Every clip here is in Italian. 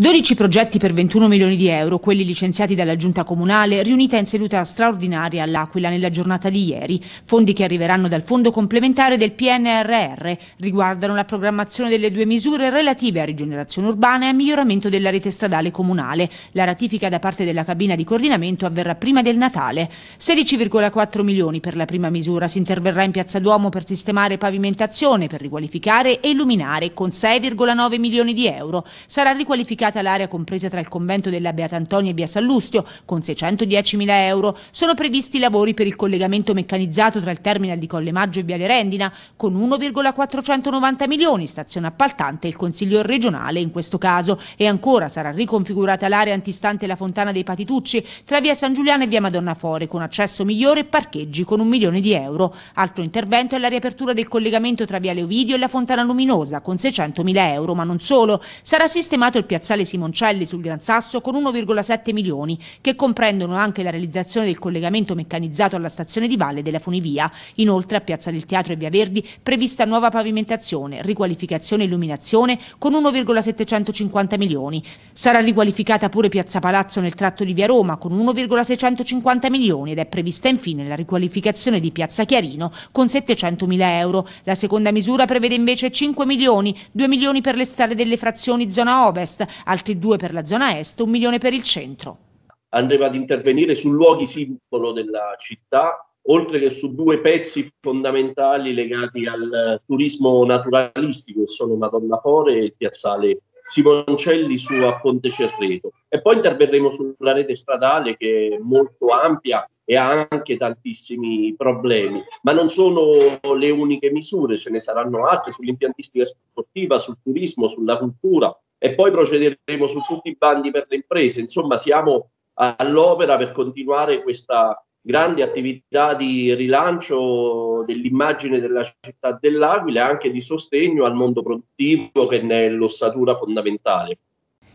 12 progetti per 21 milioni di euro, quelli licenziati dalla Giunta Comunale, riunita in seduta straordinaria all'Aquila nella giornata di ieri. Fondi che arriveranno dal Fondo complementare del PNRR riguardano la programmazione delle due misure relative a rigenerazione urbana e a miglioramento della rete stradale comunale. La ratifica da parte della cabina di coordinamento avverrà prima del Natale. 16,4 milioni per la prima misura. Si interverrà in Piazza Duomo per sistemare pavimentazione, per riqualificare e illuminare, con 6,9 milioni di euro. Sarà riqualificata riqualificata l'area compresa tra il convento della Beata Antonia e via Sallustio con 610.000 euro. Sono previsti lavori per il collegamento meccanizzato tra il terminal di Collemaggio e Viale Rendina con 1,490 milioni, stazione appaltante e il Consiglio regionale in questo caso. E ancora sarà riconfigurata l'area antistante la fontana dei Patitucci tra via San Giuliano e via Madonna Fore con accesso migliore e parcheggi con un milione di euro. Altro intervento è la riapertura del collegamento tra Viale Ovidio e la Fontana Luminosa con 600.000 euro, ma non solo. Sarà sistemato il piazzale Statale Simoncelli sul Gran Sasso con 1,7 milioni, che comprendono anche la realizzazione del collegamento meccanizzato alla stazione di Valle della Funivia. Inoltre a Piazza del Teatro e Via Verdi prevista nuova pavimentazione, riqualificazione e illuminazione con 1,750 milioni. Sarà riqualificata pure Piazza Palazzo nel tratto di Via Roma con 1,650 milioni ed è prevista infine la riqualificazione di Piazza Chiarino con 700 mila euro. La seconda misura prevede invece 5 milioni, 2 milioni per le strade delle frazioni zona ovest, altri due per la zona est, un milione per il centro. Andremo ad intervenire su luoghi simbolo della città, oltre che su due pezzi fondamentali legati al turismo naturalistico, che sono Madonna Fore e il piazzale Simoncelli su a Fonte Cerreto. E poi interverremo sulla rete stradale che è molto ampia e ha anche tantissimi problemi, ma non sono le uniche misure, ce ne saranno altre sull'impiantistica sportiva, sul turismo, sulla cultura, e poi procederemo su tutti i bandi per le imprese. Insomma, siamo all'opera per continuare questa grande attività di rilancio dell'immagine della città dell'Aquila e anche di sostegno al mondo produttivo che ne è l'ossatura fondamentale.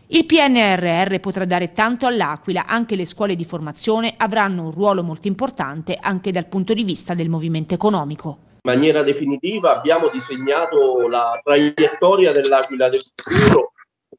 Il PNRR potrà dare tanto all'Aquila, anche le scuole di formazione avranno un ruolo molto importante anche dal punto di vista del movimento economico. In maniera definitiva abbiamo disegnato la traiettoria dell'Aquila del futuro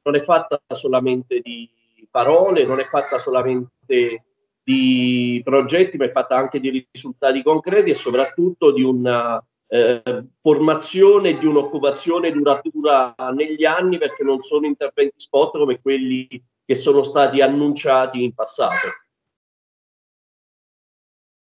non è fatta solamente di parole, non è fatta solamente di progetti, ma è fatta anche di risultati concreti e soprattutto di una eh, formazione, di un'occupazione duratura negli anni perché non sono interventi spot come quelli che sono stati annunciati in passato.